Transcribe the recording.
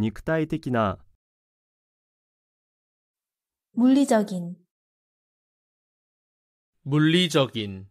肉体的な 물리적인 물리적인